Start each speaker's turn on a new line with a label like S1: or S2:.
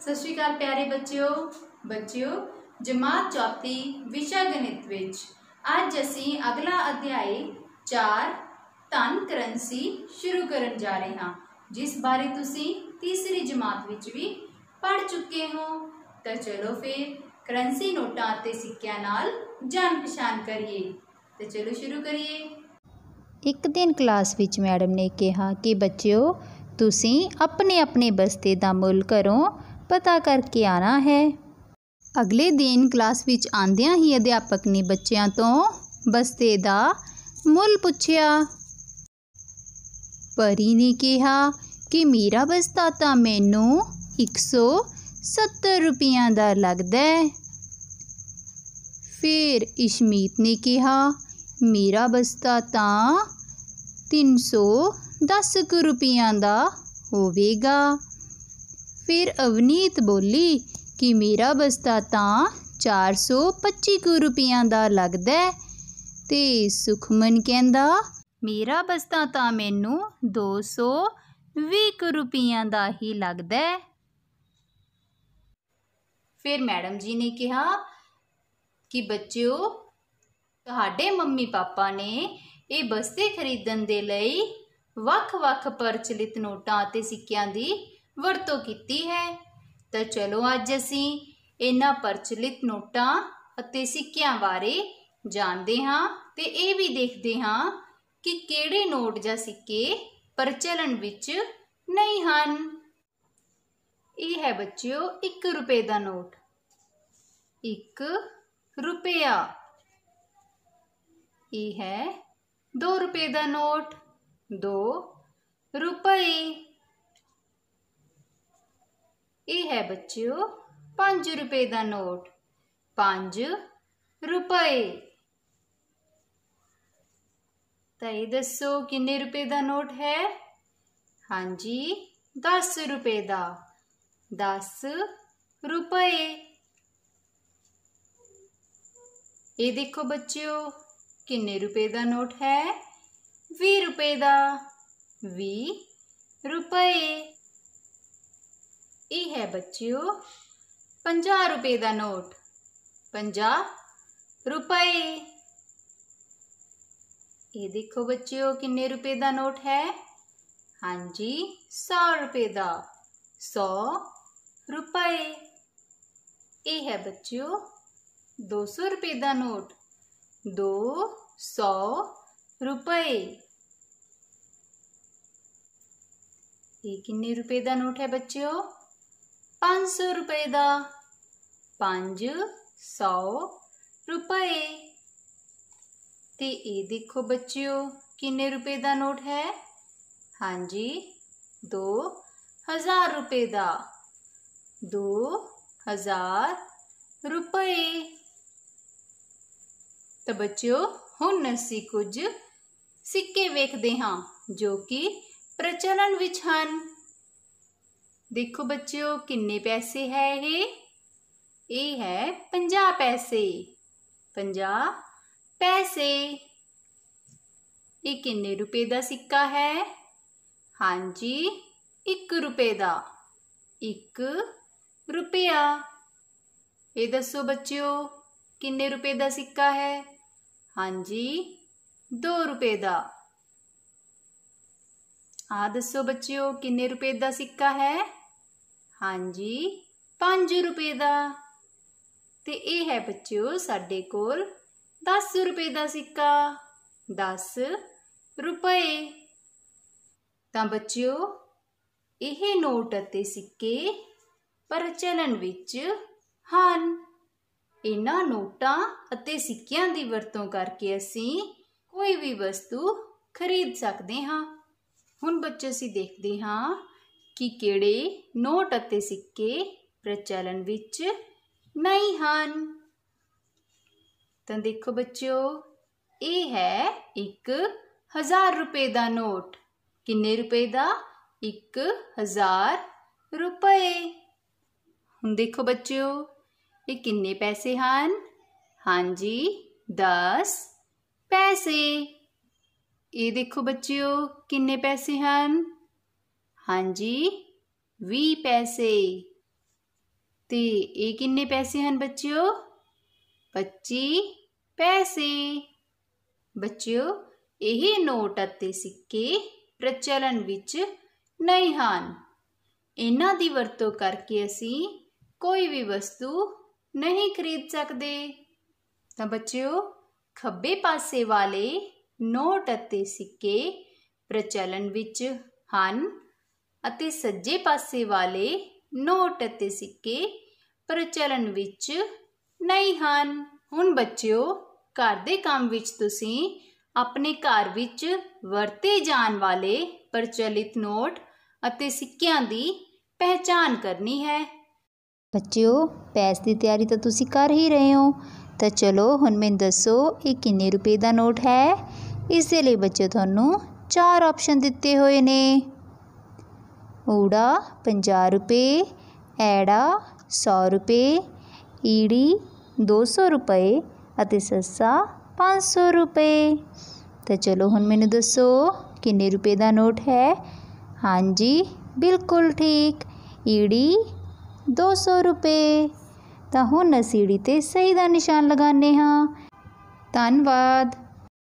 S1: ਸਤਿ ਸ਼੍ਰੀ ਅਕਾਲ ਪਿਆਰੇ ਬੱਚਿਓ ਬੱਚਿਓ ਜਮਾਤ ਚੌਥੀ ਵਿਸ਼ਾ ਗਣਿਤ ਵਿੱਚ ਅੱਜ ਅਸੀਂ ਅਗਲਾ ਅਧਿਆਇ 4 ਧਨ ਕਰੰਸੀ ਸ਼ੁਰੂ ਕਰਨ ਜਾ ਰਹੇ ਹਾਂ ਜਿਸ ਬਾਰੇ ਤੁਸੀਂ ਤੀਸਰੀ ਜਮਾਤ ਵਿੱਚ ਵੀ ਪੜ ਚੁੱਕੇ ਹੋ ਤਾਂ ਚਲੋ ਫਿਰ ਕਰੰਸੀ ਨੋਟਾਂ ਅਤੇ ਸਿੱਕਿਆਂ ਨਾਲ ਜਾਣ ਪਛਾਣ ਕਰੀਏ ਤੇ ਚਲੋ ਸ਼ੁਰੂ ਕਰੀਏ ਇੱਕ ਦਿਨ ਕਲਾਸ ਵਿੱਚ ਮੈਡਮ ਨੇ ਕਿਹਾ ਕਿ ਬੱਚਿਓ ਤੁਸੀਂ ਆਪਣੇ ਆਪਣੇ ਬਸਤੇ ਦਾ ਮੁੱਲ ਕਰੋ ਪਤਾ ਕਰਕੇ ਆਣਾ ਹੈ ਅਗਲੇ ਦਿਨ ਕਲਾਸ ਵਿੱਚ ਆਂਦਿਆਂ ਹੀ ਅਧਿਆਪਕ ਨੇ ਬੱਚਿਆਂ ਤੋਂ ਬਸਤੇ ਦਾ ਮੁੱਲ ਪੁੱਛਿਆ ਪਰੀ ਨੇ ਕਿਹਾ ਕਿ ਮੇਰਾ ਬਸਤਾ ਤਾਂ ਮੈਨੂੰ 170 ਰੁਪਈਆ ਦਾ ਲੱਗਦਾ ਹੈ ਫਿਰ ਇਸ਼ਮੀਤ ਨੇ ਕਿਹਾ ਮੇਰਾ ਬਸਤਾ ਤਾਂ 310 ਰੁਪਈਆ ਦਾ ਹੋਵੇਗਾ ਫਿਰ ਅਵਨੀਤ ਬੋਲੀ ਕਿ ਮੇਰਾ ਬਸਤਾ ਤਾਂ 425 ਕੁ ਰੁਪਈਆਂ ਦਾ ਲੱਗਦਾ ਹੈ ਤੇ ਸੁਖਮਨ ਕਹਿੰਦਾ ਮੇਰਾ ਬਸਤਾ ਤਾਂ ਮੈਨੂੰ 220 ਕੁ ਰੁਪਈਆਂ ਦਾ ਹੀ ਲੱਗਦਾ ਫਿਰ ਮੈਡਮ ਜੀ ਨੇ ਕਿਹਾ ਕਿ ਬੱਚਿਓ ਤੁਹਾਡੇ ਮੰਮੀ ਪਾਪਾ ਨੇ ਇਹ ਬਸਤੇ ਖਰੀਦਣ ਦੇ ਲਈ ਵੱਖ-ਵੱਖ ਪ੍ਰਚਲਿਤ ਨੋਟਾਂ ਅਤੇ ਸਿੱਕਿਆਂ ਦੀ ਵਰਤੋਂ ਕੀਤੀ ਹੈ ਤਾਂ ਚਲੋ ਅੱਜ ਅਸੀਂ ਇਹਨਾਂ ਪ੍ਰਚਲਿਤ ਨੋਟਾਂ ਅਤੇ ਸਿੱਕਿਆਂ ਬਾਰੇ ਜਾਣਦੇ ਹਾਂ ਤੇ ਇਹ ਵੀ ਦੇਖਦੇ ਹਾਂ ਕਿ ਕਿਹੜੇ ਨੋਟ ਜਾਂ ਸਿੱਕੇ ਪ੍ਰਚਲਨ ਵਿੱਚ ਨਹੀਂ ਹਨ ਇਹ ਹੈ ਬੱਚਿਓ 1 ਰੁਪਏ ਦਾ ਨੋਟ 1 ਰੁਪਿਆ ਇਹ ਹੈ 2 ਰੁਪਏ ਦਾ ਨੋਟ 2 ਰੁਪਏ ਇਹ ਹੈ ਬੱਚਿਓ 5 ਰੁਪਏ ਦਾ ਨੋਟ 5 ਰੁਪਏ ਤਾਂ ਇਹ ਦੱਸੋ ਕਿੰਨੇ ਰੁਪਏ ਦਾ ਨੋਟ ਹੈ ਹਾਂਜੀ 10 ਰੁਪਏ ਦਾ 10 ਰੁਪਏ ਇਹ ਦੇਖੋ ਬੱਚਿਓ ਕਿੰਨੇ ਰੁਪਏ ਦਾ ਨੋਟ ਹੈ 20 ਰੁਪਏ ਦਾ 20 ਰੁਪਏ ये है बच्चों पंजा रुपए का नोट पंजा रुपए ये देखो बच्चों किन्ने रुपए का नोट है हाँ जी सौ रुपए का सौ रुपए ये है बच्चों दो सौ रुपए का नोट दो सौ रुपए ये किन्ने रुपए का नोट है बच्चों पाँच सौ रुपए का पंज सौ रुपए ते ए देखो बच्चियो किन्ने रुपए दा नोट है हाँ जी दो हज़ार रुपए का दो हज़ार रुपए तो बच्चो ਹੁਣ ਅਸੀਂ कुछ सिक्के वेखते ਹਾਂ हाँ, जो कि प्रचलन ਵਿੱਚ देखो बच्चों किन्ने पैसे है ये ये है पंजा पैसे पंजा पैसे ये किन्ने रुपए का सिक्का है हाँ जी एक रुपए का एक रुपया ये दसो बच्चों किन्ने रुपए का सिक्का है हाँ जी दो रुपए का आ हाँ, दसो बच्चों किन्ने रुपए का सिक्का है ਹਾਂਜੀ 5 ਰੁਪਏ ਦਾ ਤੇ ਇਹ ਹੈ ਬੱਚਿਓ ਸਾਡੇ ਕੋਲ 10 ਰੁਪਏ ਦਾ ਸਿੱਕਾ 10 ਰੁਪਏ ਤਾਂ ਬੱਚਿਓ ਇਹ ਨੋਟ ਅਤੇ ਸਿੱਕੇ ਪ੍ਰਚਲਨ ਵਿੱਚ ਹਨ ਇਹਨਾਂ ਨੋਟਾਂ ਅਤੇ ਸਿੱਕਿਆਂ ਦੀ ਵਰਤੋਂ ਕਰਕੇ ਅਸੀਂ ਕੋਈ ਵੀ ਵਸਤੂ ਖਰੀਦ ਸਕਦੇ ਹਾਂ ਹੁਣ ਬੱਚੇ ਅਸੀਂ ਦੇਖਦੇ ਹਾਂ ਕਿ ਕਿਹੜੇ ਨੋਟ ਅਤੇ ਸਿੱਕੇ ਪ੍ਰਚਲਨ ਵਿੱਚ ਨਹੀਂ ਹਨ ਤਾਂ ਦੇਖੋ ਬੱਚਿਓ ਇਹ ਹੈ 1000 ਰੁਪਏ ਦਾ ਨੋਟ ਕਿੰਨੇ ਰੁਪਏ ਦਾ 1000 ਰੁਪਏ ਹੁਣ ਦੇਖੋ ਬੱਚਿਓ ਇਹ ਕਿੰਨੇ ਪੈਸੇ ਹਨ ਹਾਂਜੀ 10 ਪੈਸੇ ਇਹ ਦੇਖੋ ਬੱਚਿਓ ਕਿੰਨੇ ਪੈਸੇ ਹਨ हाँ जी वी पैसे ते ए किन्ने पैसे हैं बच्चों पच्ची पैसे बच्चों ਇਹ ਨੋਟ ਅਤੇ ਸਿੱਕੇ ਪ੍ਰਚਲਨ ਵਿੱਚ ਨਹੀਂ ਹਨ ਇਹਨਾਂ ਦੀ ਵਰਤੋਂ ਕਰਕੇ ਅਸੀਂ ਕੋਈ ਵੀ ਵਸਤੂ ਨਹੀਂ ਖਰੀਦ ਸਕਦੇ ਤਾਂ ਬੱਚਿਓ ਖੱਬੇ ਪਾਸੇ ਵਾਲੇ ਨੋਟ ਅਤੇ ਸਿੱਕੇ ਪ੍ਰਚਲਨ ਵਿੱਚ ਹਨ ਅਤੇ ਸੱਜੇ ਪਾਸੇ ਵਾਲੇ ਨੋਟ ਅਤੇ ਸਿੱਕੇ ਪ੍ਰਚਲਨ ਵਿੱਚ ਨਹੀਂ ਹਨ ਹੁਣ ਬੱਚਿਓ ਘਰ ਦੇ ਕੰਮ ਵਿੱਚ ਤੁਸੀਂ ਆਪਣੇ ਘਰ ਵਿੱਚ ਵਰਤੇ ਜਾਣ ਵਾਲੇ ਪ੍ਰਚਲਿਤ ਨੋਟ ਅਤੇ ਸਿੱਕਿਆਂ ਦੀ ਪਹਿਚਾਨ ਕਰਨੀ ਹੈ ਬੱਚਿਓ ਪੈਸ ਦੀ ਤਿਆਰੀ ਤਾਂ ਤੁਸੀਂ ਕਰ ਹੀ ਰਹੇ ਹੋ ਤਾਂ ਚਲੋ ਹੁਣ ਮੈਨੂੰ ਦੱਸੋ ਇਹ ਕਿੰਨੇ ਰੁਪਏ ਦਾ ਨੋਟ ਹੈ ਇਸ ਦੇ ਲਈ ਬੱਚਿਓ ਤੁਹਾਨੂੰ ਚਾਰ ਆਪਸ਼ਨ ਦਿੱਤੇ ਹੋਏ ਨੇ ਊੜਾ 50 ਰੁਪਏ ਐੜਾ 100 ਰੁਪਏ ਈੜੀ 200 ਰੁਪਏ ਅਤੇ ਸੱਸਾ 500 ਰੁਪਏ ਤਾਂ ਚਲੋ ਹੁਣ ਮੈਨੂੰ ਦੱਸੋ ਕਿੰਨੇ ਰੁਪਏ ਦਾ ਨੋਟ ਹੈ ਹਾਂਜੀ ਬਿਲਕੁਲ ਠੀਕ ਈੜੀ 200 ਰੁਪਏ ਤਾਂ ਹੁਣ ਅਸੀਂ ਈੜੀ ਤੇ ਸਹੀ ਦਾ ਨਿਸ਼ਾਨ ਲਗਾਣੇ ਹਾਂ ਧੰਨਵਾਦ